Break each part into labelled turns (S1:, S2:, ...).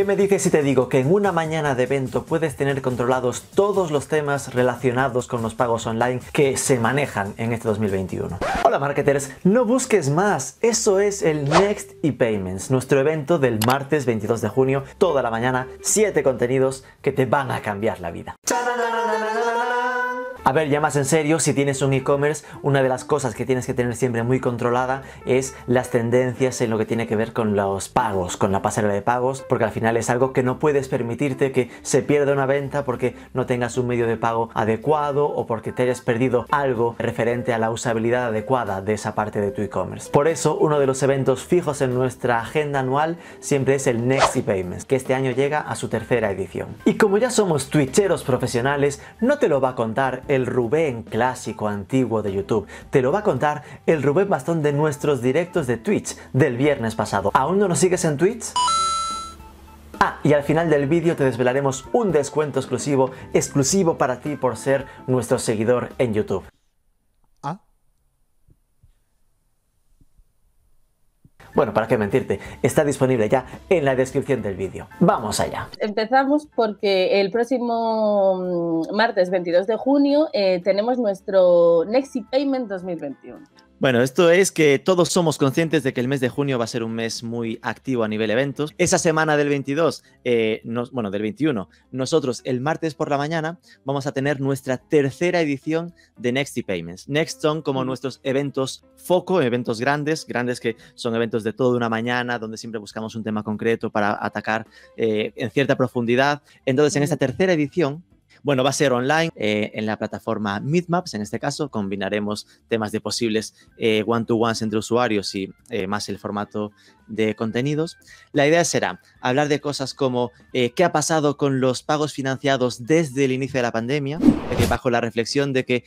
S1: ¿Qué me dices si te digo que en una mañana de evento puedes tener controlados todos los temas relacionados con los pagos online que se manejan en este 2021? Hola marketers, no busques más, eso es el Next payments nuestro evento del martes 22 de junio, toda la mañana, siete contenidos que te van a cambiar la vida. A ver, ya más en serio, si tienes un e-commerce, una de las cosas que tienes que tener siempre muy controlada es las tendencias en lo que tiene que ver con los pagos, con la pasarela de pagos, porque al final es algo que no puedes permitirte que se pierda una venta porque no tengas un medio de pago adecuado o porque te hayas perdido algo referente a la usabilidad adecuada de esa parte de tu e-commerce. Por eso, uno de los eventos fijos en nuestra agenda anual siempre es el Next payments que este año llega a su tercera edición. Y como ya somos twitcheros profesionales, no te lo va a contar el Rubén clásico antiguo de YouTube. Te lo va a contar el Rubén Bastón de nuestros directos de Twitch del viernes pasado. ¿Aún no nos sigues en Twitch? Ah, y al final del vídeo te desvelaremos un descuento exclusivo, exclusivo para ti por ser nuestro seguidor en YouTube. Bueno, para qué mentirte, está disponible ya en la descripción del vídeo. Vamos allá. Empezamos porque el próximo mm, martes 22 de junio eh, tenemos nuestro Nexi Payment 2021. Bueno, esto es que todos somos conscientes de que el mes de junio va a ser un mes muy activo a nivel eventos. Esa semana del 22, eh, bueno, del 21, nosotros el martes por la mañana vamos a tener nuestra tercera edición de Next Payments. Next son como mm. nuestros eventos foco, eventos grandes, grandes que son eventos de toda una mañana, donde siempre buscamos un tema concreto para atacar eh, en cierta profundidad. Entonces, en mm. esta tercera edición bueno, va a ser online eh, en la plataforma Meetmaps. En este caso, combinaremos temas de posibles eh, one-to-ones entre usuarios y eh, más el formato de contenidos. La idea será hablar de cosas como qué ha pasado con los pagos financiados desde el inicio de la pandemia, bajo la reflexión de que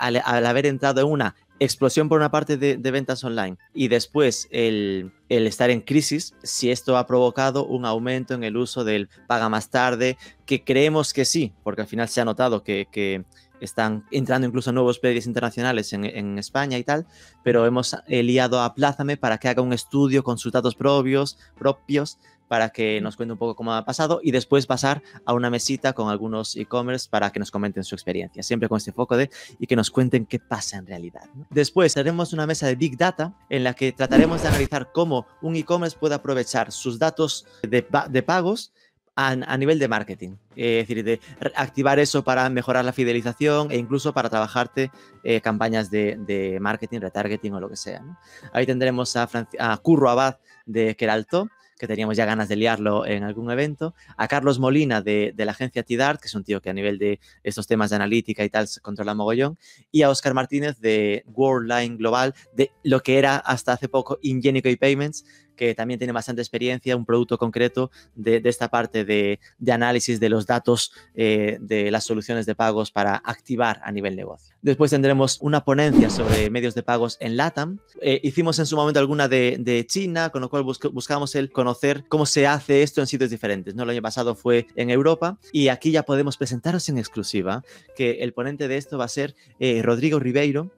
S1: al haber entrado en una explosión por una parte de, ventas online y después el, el, estar en crisis, si esto ha provocado un aumento en el uso del paga más tarde, que creemos que sí, porque al final se ha notado que, que están entrando incluso nuevos pedidos internacionales en, España y tal, pero hemos liado a Plázame para que haga un estudio con sus datos propios, propios para que nos cuente un poco cómo ha pasado y después pasar a una mesita con algunos e-commerce para que nos comenten su experiencia, siempre con este foco de y que nos cuenten qué pasa en realidad. Después haremos una mesa de Big Data en la que trataremos de analizar cómo un e-commerce puede aprovechar sus datos de pagos a, nivel de marketing. es decir, de activar eso para mejorar la fidelización e incluso para trabajarte eh, campañas de, marketing, retargeting o lo que sea. Ahí tendremos a, a Curro Abad de Keralto, que teníamos ya ganas de liarlo en algún evento, a Carlos Molina de, la agencia Tidart, que es un tío que a nivel de estos temas de analítica y tal se controla mogollón, y a Oscar Martínez de Worldline Global, de lo que era hasta hace poco Ingenico y Payments, que también tiene bastante experiencia, un producto concreto de, esta parte de, análisis de los datos eh, de las soluciones de pagos para activar a nivel negocio. Después tendremos una ponencia sobre medios de pagos en LATAM. Eh, hicimos en su momento alguna de, China, con lo cual buscamos el conocer cómo se hace esto en sitios diferentes. ¿no? El año pasado fue en Europa y aquí ya podemos presentaros en exclusiva que el ponente de esto va a ser eh, Rodrigo Ribeiro,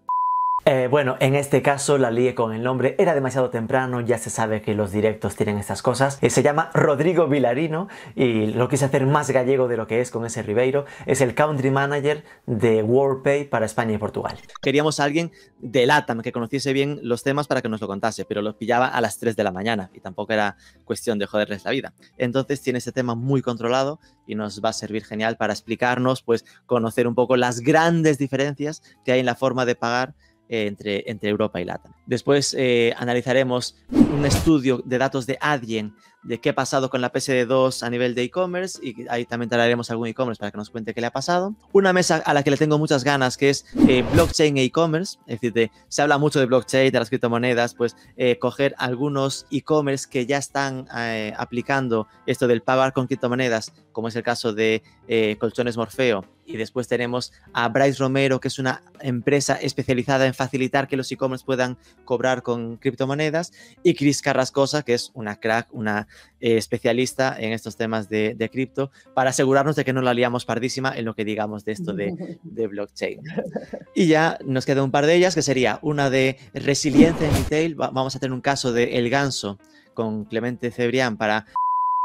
S1: eh, bueno, en este caso la lié con el nombre, era demasiado temprano, ya se sabe que los directos tienen estas cosas. Eh, se llama Rodrigo Vilarino y lo quise hacer más gallego de lo que es con ese Ribeiro. Es el country manager de WorldPay para España y Portugal. Queríamos a alguien de LATAM que conociese bien los temas para que nos lo contase, pero lo pillaba a las 3 de la mañana y tampoco era cuestión de joderles la vida. Entonces tiene ese tema muy controlado y nos va a servir genial para explicarnos, pues conocer un poco las grandes diferencias que hay en la forma de pagar eh, entre, Europa y LATAM. Después eh, analizaremos un estudio de datos de Adyen de qué ha pasado con la PSD2 a nivel de e-commerce y ahí también traeremos algún e-commerce para que nos cuente qué le ha pasado. Una mesa a la que le tengo muchas ganas que es eh, blockchain e commerce es decir, se habla mucho de blockchain, de las criptomonedas, pues eh, coger algunos e-commerce que ya están eh, aplicando esto del pagar con criptomonedas, como es el caso de Colchones Morfeo. Y después tenemos a Bryce Romero, que es una empresa especializada en facilitar que los e-commerce puedan cobrar con criptomonedas. Y Chris Carrascosa, que es una crack, una eh, especialista en estos temas de, cripto, para asegurarnos de que no la liamos pardísima en lo que digamos de esto de, blockchain. Y ya nos queda un par de ellas, que sería una de resiliencia en retail. Vamos a tener un caso de El Ganso con Clemente Cebrián para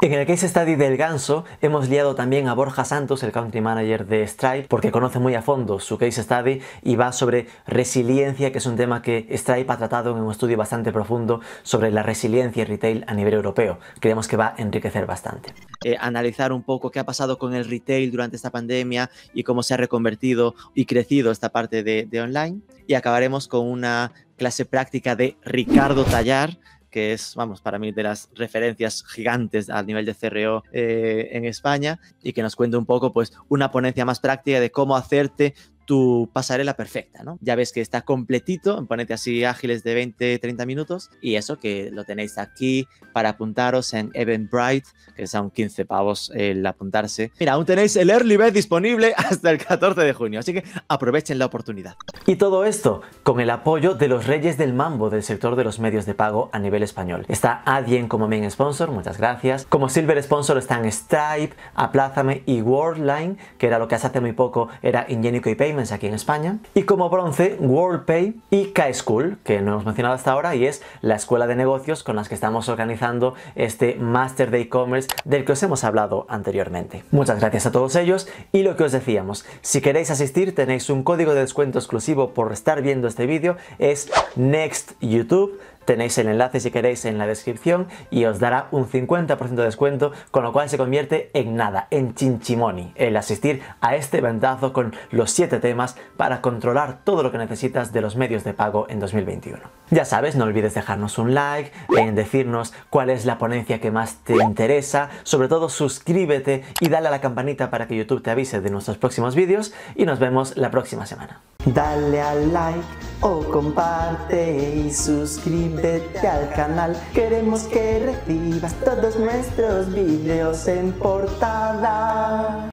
S1: en el case study del ganso hemos liado también a Borja Santos, el country manager de Stripe, porque conoce muy a fondo su case study y va sobre resiliencia, que es un tema que Stripe ha tratado en un estudio bastante profundo sobre la resiliencia y retail a nivel europeo. Creemos que va a enriquecer bastante. Eh, analizar un poco qué ha pasado con el retail durante esta pandemia y cómo se ha reconvertido y crecido esta parte de, de online. Y acabaremos con una clase práctica de Ricardo Tallar, que es, vamos, para mí de las referencias gigantes al nivel de CRO eh, en España, y que nos cuente un poco, pues, una ponencia más práctica de cómo hacerte tu pasarela perfecta, ¿no? Ya ves que está completito, ponete así ágiles de 20, 30 minutos y eso que lo tenéis aquí para apuntaros en Eventbrite, que son 15 pavos el apuntarse. Mira, aún tenéis el Early Bird disponible hasta el 14 de junio, así que aprovechen la oportunidad. Y todo esto con el apoyo de los reyes del mambo del sector de los medios de pago a nivel español. Está Adyen como main sponsor, muchas gracias. Como silver sponsor están Stripe, Aplázame y Worldline, que era lo que hace muy poco era Ingenico y Payment aquí en España. Y como bronce, WorldPay y K-School, que no hemos mencionado hasta ahora y es la escuela de negocios con las que estamos organizando este Master de E-Commerce del que os hemos hablado anteriormente. Muchas gracias a todos ellos y lo que os decíamos, si queréis asistir tenéis un código de descuento exclusivo por estar viendo este vídeo, es NEXTYouTube Tenéis el enlace si queréis en la descripción y os dará un 50% de descuento, con lo cual se convierte en nada, en chinchimoni, el asistir a este ventazo con los 7 temas para controlar todo lo que necesitas de los medios de pago en 2021. Ya sabes, no olvides dejarnos un like, en decirnos cuál es la ponencia que más te interesa, sobre todo suscríbete y dale a la campanita para que YouTube te avise de nuestros próximos vídeos y nos vemos la próxima semana. Dale al like o comparte y suscríbete al canal. Queremos que recibas todos nuestros videos en portada.